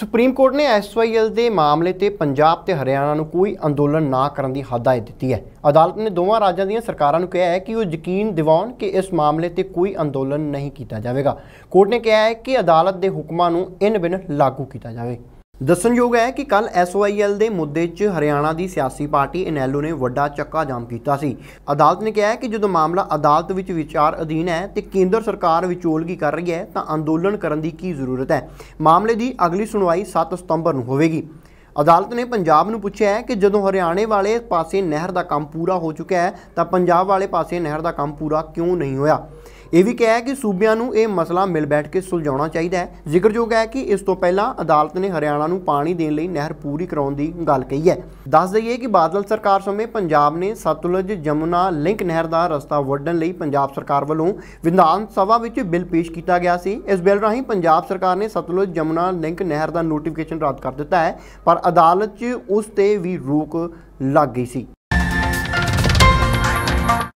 supreme court ਨੇ SYL ਦੇ ਮਾਮਲੇ ਤੇ ਪੰਜਾਬ ਤੇ ਹਰਿਆਣਾ ਨੂੰ ਕੋਈ ਅੰਦੋਲਨ ਨਾ ਕਰਨ ਦੀ ਹਦਾਇਤ ਦਿੱਤੀ ਹੈ ਅਦਾਲਤ ਨੇ ਦੋਵਾਂ ਰਾਜਾਂ ਦੀਆਂ ਸਰਕਾਰਾਂ ਨੂੰ ਕਿਹਾ ਹੈ ਕਿ ਉਹ ਯਕੀਨ ਦਿਵਾਉਣ ਕਿ ਇਸ ਮਾਮਲੇ ਤੇ ਕੋਈ ਅੰਦੋਲਨ ਨਹੀਂ ਕੀਤਾ ਜਾਵੇਗਾ ਕੋਰਟ ਨੇ ਕਿਹਾ ਹੈ ਕਿ ਅਦਾਲਤ ਦੇ ਹੁਕਮਾਂ ਨੂੰ ਇਨ ਬਿਨ ਲਾਗੂ ਕੀਤਾ ਜਾਵੇ ਦੱਸਣਯੋਗ ਹੈ ਕਿ ਕੱਲ ਐਸਓਆਈਐਲ ਦੇ ਮੁੱਦੇ 'ਚ ਹਰਿਆਣਾ ਦੀ ਸਿਆਸੀ ਪਾਰਟੀ ਇਨੈਲੋ ਨੇ ਵੱਡਾ ਚੱਕਾ ਜਾਮ ਕੀਤਾ ਸੀ ਅਦਾਲਤ ਨੇ ਕਿਹਾ ਕਿ ਜਦੋਂ ਮਾਮਲਾ ਅਦਾਲਤ ਵਿੱਚ ਵਿਚਾਰ ਅਧੀਨ ਹੈ ਤੇ ਕੇਂਦਰ ਸਰਕਾਰ ਵਿਚੋਲਗੀ ਕਰ ਰਹੀ ਹੈ ਤਾਂ ਅੰਦੋਲਨ ਕਰਨ ਦੀ ਕੀ ਜ਼ਰੂਰਤ ਹੈ ਮਾਮਲੇ ਦੀ ਅਗਲੀ ਸੁਣਵਾਈ 7 ਸਤੰਬਰ ਨੂੰ ਹੋਵੇਗੀ ਅਦਾਲਤ ਨੇ ਪੰਜਾਬ ਨੂੰ ਪੁੱਛਿਆ ਹੈ ਕਿ ਜਦੋਂ ਹਰਿਆਣੇ ਵਾਲੇ ਪਾਸੇ ਨਹਿਰ ਦਾ ਕੰਮ ਪੂਰਾ ਹੋ ਚੁੱਕਿਆ ਹੈ ਤਾਂ ਪੰਜਾਬ ਵਾਲੇ ਪਾਸੇ ਨਹਿਰ ਦਾ ਕੰਮ ਪੂਰਾ ਕਿਉਂ ਨਹੀਂ ਹੋਇਆ ਇਹ ਵੀ ਕਿਹਾ ਕਿ ਸੂਬਿਆਂ ਨੂੰ ਇਹ ਮਸਲਾ ਮਿਲ ਬੈਠ ਕੇ ਸੁਲਝਾਉਣਾ ਚਾਹੀਦਾ ਹੈ ਜ਼ਿਕਰਯੋਗ ਹੈ ਕਿ ਇਸ ਤੋਂ ਪਹਿਲਾਂ ਅਦਾਲਤ ਨੇ ਹਰਿਆਣਾ ਨੂੰ ਪਾਣੀ ਦੇਣ ਲਈ ਨਹਿਰ ਪੂਰੀ ਕਰਾਉਣ ਦੀ ਗੱਲ ਕਹੀ ਹੈ ਦੱਸ ਦਈਏ ਕਿ ਬਾਦਲ ਸਰਕਾਰ ਸਮੇਂ ਪੰਜਾਬ ਨੇ ਸਤਲੁਜ ਜਮੁਨਾ ਲਿੰਕ ਨਹਿਰ ਦਾ ਰਸਤਾ ਵੱਢਣ ਲਈ ਪੰਜਾਬ ਸਰਕਾਰ ਵੱਲੋਂ ਵਿਧਾਨ ਸਭਾ ਵਿੱਚ ਬਿੱਲ ਪੇਸ਼ ਕੀਤਾ ਗਿਆ ਸੀ ਇਸ ਬਿੱਲ ਰਾਹੀਂ ਪੰਜਾਬ ਸਰਕਾਰ ਨੇ ਸਤਲੁਜ ਜਮੁਨਾ ਲਿੰਕ ਨਹਿਰ ਦਾ ਨੋਟੀਫਿਕੇਸ਼ਨ ਰੱਦ ਕਰ ਦਿੱਤਾ ਹੈ ਪਰ ਅਦਾਲਤ 'ਚ ਉਸ ਤੇ ਵੀ ਰੋਕ ਲੱਗ ਗਈ ਸੀ